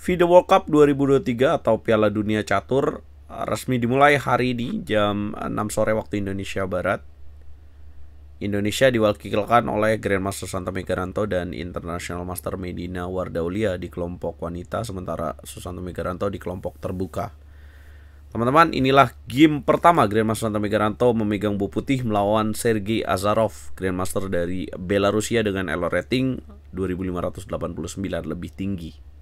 FIDE World Cup 2023 atau Piala Dunia Catur uh, resmi dimulai hari ini jam 6 sore waktu Indonesia Barat. Indonesia diwakilkan oleh Grandmaster Santa Megaranto dan International Master Medina Wardaulia di kelompok wanita, sementara Susanto Megaranto di kelompok terbuka. Teman-teman, inilah game pertama Grandmaster Santa Megaranto memegang buku putih melawan Sergei Azarov, Grandmaster dari Belarusia dengan elo rating 2589 lebih tinggi.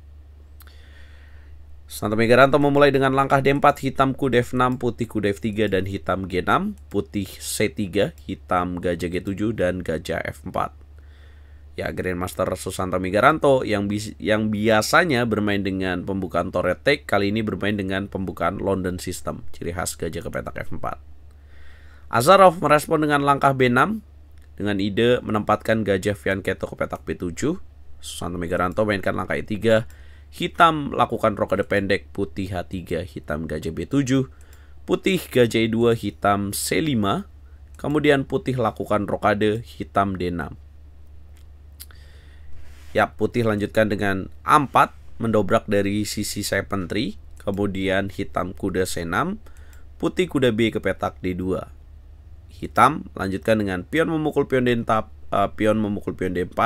Santo Megaranto memulai dengan langkah D4, hitam kuda F6, putih kuda F3, dan hitam G6, putih C3, hitam gajah G7, dan gajah F4. Ya, Grandmaster Susanto Migaranto yang, bi yang biasanya bermain dengan pembukaan Torret take, kali ini bermain dengan pembukaan London System, ciri khas gajah ke petak F4. Azarov merespon dengan langkah B6, dengan ide menempatkan gajah Fianchetto ke petak B7. Susanto Migaranto mainkan langkah E3, hitam lakukan rokade pendek, putih H3, hitam gajah B7, putih gajah E2, hitam C5, kemudian putih lakukan rokade, hitam D6. Ya, putih lanjutkan dengan A4, mendobrak dari sisi seventy, kemudian hitam kuda C6, putih kuda B ke petak D2. Hitam lanjutkan dengan pion memukul pion D4, eh, pion memukul pion D4,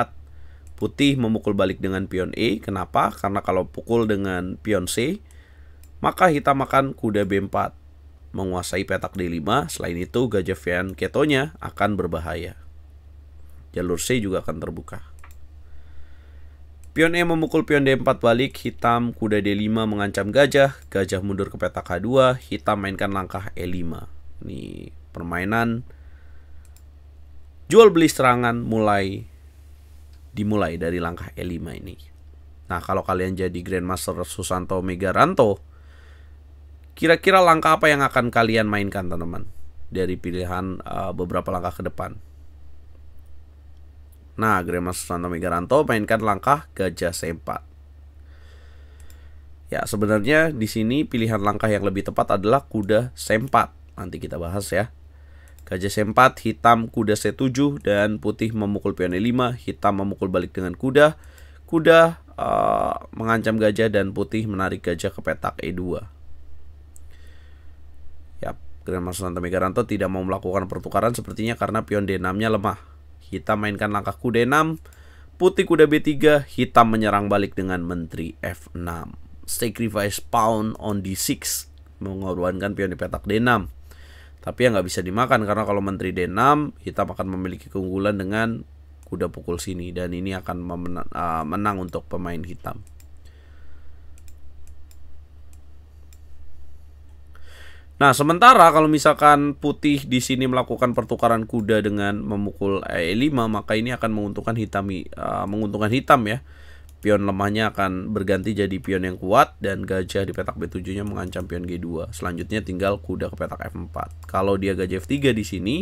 Putih memukul balik dengan pion E. Kenapa? Karena kalau pukul dengan pion C, maka hitam akan kuda B4. Menguasai petak D5, selain itu gajah Vian ketonya akan berbahaya. Jalur C juga akan terbuka. Pion E memukul pion D4 balik, hitam kuda D5 mengancam gajah, gajah mundur ke petak H2, hitam mainkan langkah E5. Ini permainan jual beli serangan mulai dimulai dari langkah E5 ini. Nah, kalau kalian jadi Grandmaster Susanto Megaranto, kira-kira langkah apa yang akan kalian mainkan, teman-teman? Dari pilihan uh, beberapa langkah ke depan. Nah, Grandmaster Susanto Megaranto mainkan langkah gajah C4. Ya, sebenarnya di sini pilihan langkah yang lebih tepat adalah kuda C4. Nanti kita bahas ya. Gajah C4 hitam kuda C7 dan putih memukul pion E5, hitam memukul balik dengan kuda. Kuda uh, mengancam gajah dan putih menarik gajah ke petak E2. Yap, Grandmaster Santo Megaranto tidak mau melakukan pertukaran sepertinya karena pion D6-nya lemah. Hitam mainkan langkah kuda E6, putih kuda B3, hitam menyerang balik dengan menteri F6. Sacrifice pawn on D6 mengorbankan pion di petak D6. Tapi yang nggak bisa dimakan karena kalau menteri D6 hitam akan memiliki keunggulan dengan kuda pukul sini dan ini akan ah, menang, untuk pemain hitam. Nah, sementara kalau misalkan putih di sini melakukan pertukaran kuda dengan memukul E5, eh, maka ini akan menguntungkan hitam ah, menguntungkan hitam ya pion lemahnya akan berganti jadi pion yang kuat dan gajah di petak B7-nya mengancam pion G2. Selanjutnya tinggal kuda ke petak F4. Kalau dia gajah F3 di sini,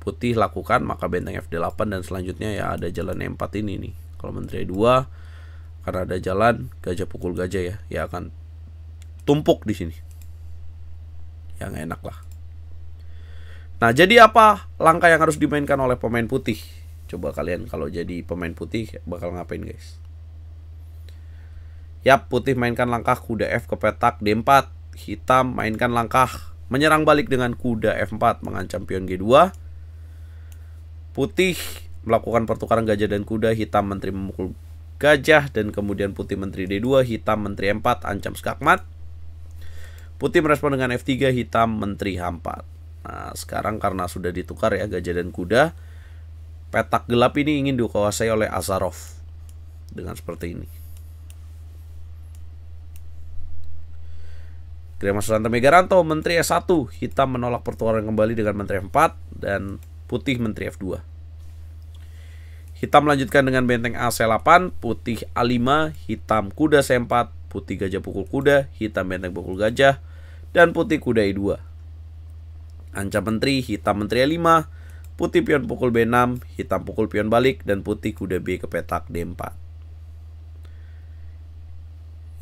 putih lakukan maka benteng f 8 dan selanjutnya ya ada jalan E4 ini nih. Kalau menteri 2 e karena ada jalan gajah pukul gajah ya, ya akan tumpuk di sini. Yang enak lah. Nah, jadi apa langkah yang harus dimainkan oleh pemain putih? Coba kalian kalau jadi pemain putih bakal ngapain, guys? Yap, putih mainkan langkah kuda F ke petak D4. Hitam mainkan langkah menyerang balik dengan kuda F4 mengancam pion G2. Putih melakukan pertukaran gajah dan kuda, hitam menteri memukul gajah dan kemudian putih menteri D2, hitam menteri M4 ancam skakmat. Putih merespon dengan F3, hitam menteri H4. Nah, sekarang karena sudah ditukar ya gajah dan kuda, petak gelap ini ingin dikuasai oleh Azarov dengan seperti ini. Grema Susanto Megaranto, Menteri S1, hitam menolak pertukaran kembali dengan Menteri F4 dan putih Menteri F2. Hitam melanjutkan dengan benteng A 8 putih A5, hitam kuda C4, putih gajah pukul kuda, hitam benteng pukul gajah, dan putih kuda E2. Ancam menteri, hitam menteri E5, putih pion pukul B6, hitam pukul pion balik, dan putih kuda B ke petak D4.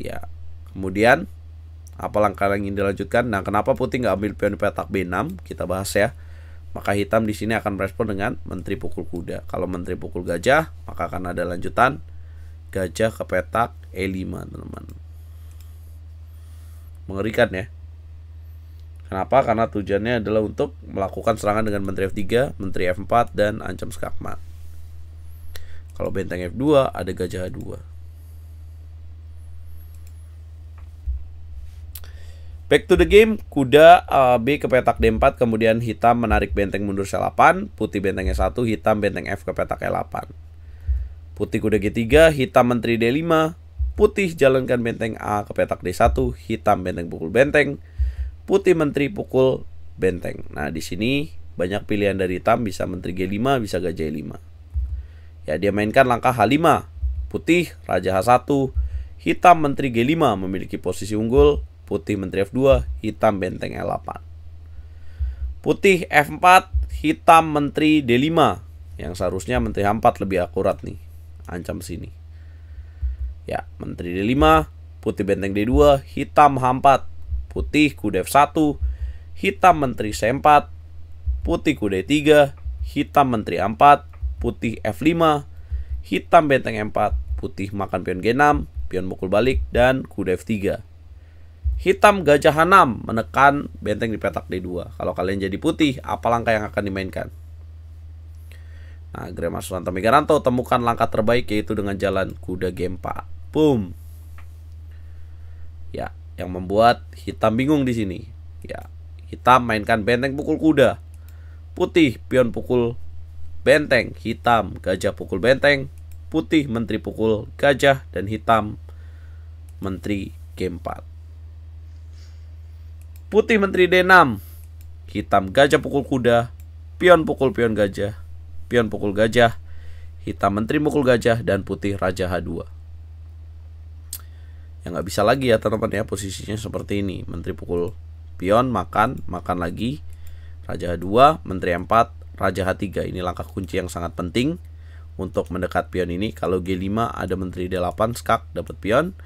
Ya, kemudian apa langkah yang ingin dilanjutkan? Nah, kenapa putih nggak ambil pion petak B6? Kita bahas ya. Maka hitam di sini akan merespon dengan menteri pukul kuda. Kalau menteri pukul gajah, maka akan ada lanjutan gajah ke petak E5, teman-teman. Mengerikan ya. Kenapa? Karena tujuannya adalah untuk melakukan serangan dengan menteri F3, menteri F4, dan ancam skakmat. Kalau benteng F2, ada gajah A2. Back to the game, kuda uh, B ke petak D4, kemudian hitam menarik benteng mundur C8, putih benteng E1, hitam benteng F ke petak E8. Putih kuda G3, hitam menteri D5, putih jalankan benteng A ke petak D1, hitam benteng pukul benteng, putih menteri pukul benteng. Nah, di sini banyak pilihan dari hitam, bisa menteri G5, bisa gajah E5. Ya, dia mainkan langkah H5, putih, raja H1, hitam menteri G5 memiliki posisi unggul, putih menteri F2, hitam benteng L8. Putih F4, hitam menteri D5 yang seharusnya menteri H4 lebih akurat nih, ancam sini. Ya, menteri D5, putih benteng D2, hitam H4, putih kuda F1, hitam menteri C4, putih kuda E3, hitam menteri A4, putih F5, hitam benteng e 4 putih makan pion G6, pion mukul balik, dan kuda F3. Hitam gajah Hanam menekan benteng di petak D2. Kalau kalian jadi putih, apa langkah yang akan dimainkan? Nah, Grema Sulanto Migaranto temukan langkah terbaik yaitu dengan jalan kuda gempa. Boom. Ya, yang membuat hitam bingung di sini. Ya, hitam mainkan benteng pukul kuda. Putih pion pukul benteng, hitam gajah pukul benteng, putih menteri pukul gajah dan hitam menteri gempa 4. Putih menteri D6. Hitam gajah pukul kuda. Pion pukul pion gajah. Pion pukul gajah. Hitam menteri pukul gajah. Dan putih raja H2. Ya nggak bisa lagi ya teman-teman ya posisinya seperti ini. Menteri pukul pion makan. Makan lagi. Raja H2. Menteri m 4 Raja H3. Ini langkah kunci yang sangat penting. Untuk mendekat pion ini. Kalau G5 ada menteri D8 skak dapat pion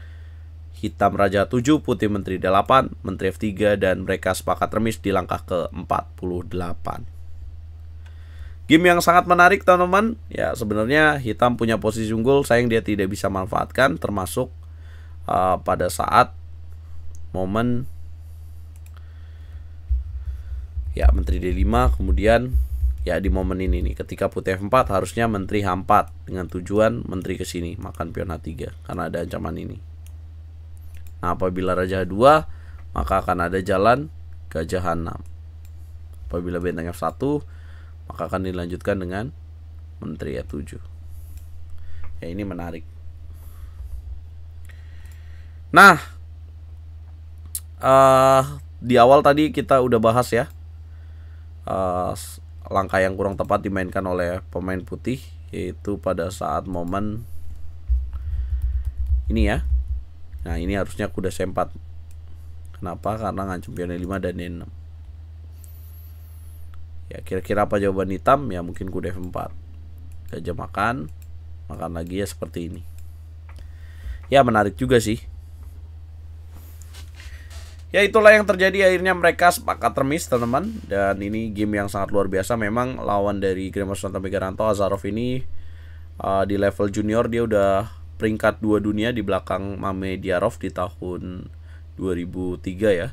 hitam raja 7, putih menteri 8 menteri F3 dan mereka sepakat remis di langkah ke-48. Game yang sangat menarik teman-teman. Ya, sebenarnya hitam punya posisi unggul, sayang dia tidak bisa manfaatkan termasuk uh, pada saat momen ya menteri D5 kemudian ya di momen ini nih ketika putih F4 harusnya menteri H4 dengan tujuan menteri ke sini makan pion H3 karena ada ancaman ini. Nah, apabila raja dua maka akan ada jalan H6. Apabila benteng F1 maka akan dilanjutkan dengan menteri E7. Ya ini menarik. Nah, uh, di awal tadi kita udah bahas ya uh, langkah yang kurang tepat dimainkan oleh pemain putih yaitu pada saat momen ini ya Nah ini harusnya kuda c Kenapa? Karena ngancam pion e 5 dan E6 Ya kira-kira apa jawaban hitam? Ya mungkin kuda F4 Gajah makan Makan lagi ya seperti ini Ya menarik juga sih Ya itulah yang terjadi akhirnya mereka sepakat remis teman-teman Dan ini game yang sangat luar biasa Memang lawan dari Grandmaster Tanto Azarov ini uh, Di level junior dia udah peringkat dua dunia di belakang Mame Diarov di tahun 2003 ya.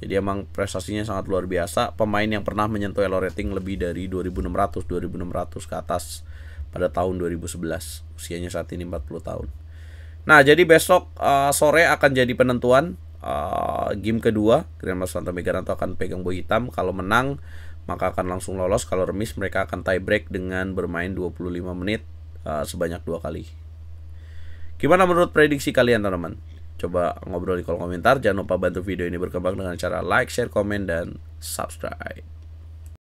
Jadi emang prestasinya sangat luar biasa. Pemain yang pernah menyentuh elo rating lebih dari 2600, 2600 ke atas pada tahun 2011. Usianya saat ini 40 tahun. Nah, jadi besok uh, sore akan jadi penentuan uh, game kedua. Grandmaster Santa Megaranto akan pegang boy hitam. Kalau menang, maka akan langsung lolos. Kalau remis, mereka akan tie break dengan bermain 25 menit uh, sebanyak dua kali. Gimana menurut prediksi kalian teman-teman? Coba ngobrol di kolom komentar. Jangan lupa bantu video ini berkembang dengan cara like, share, komen, dan subscribe.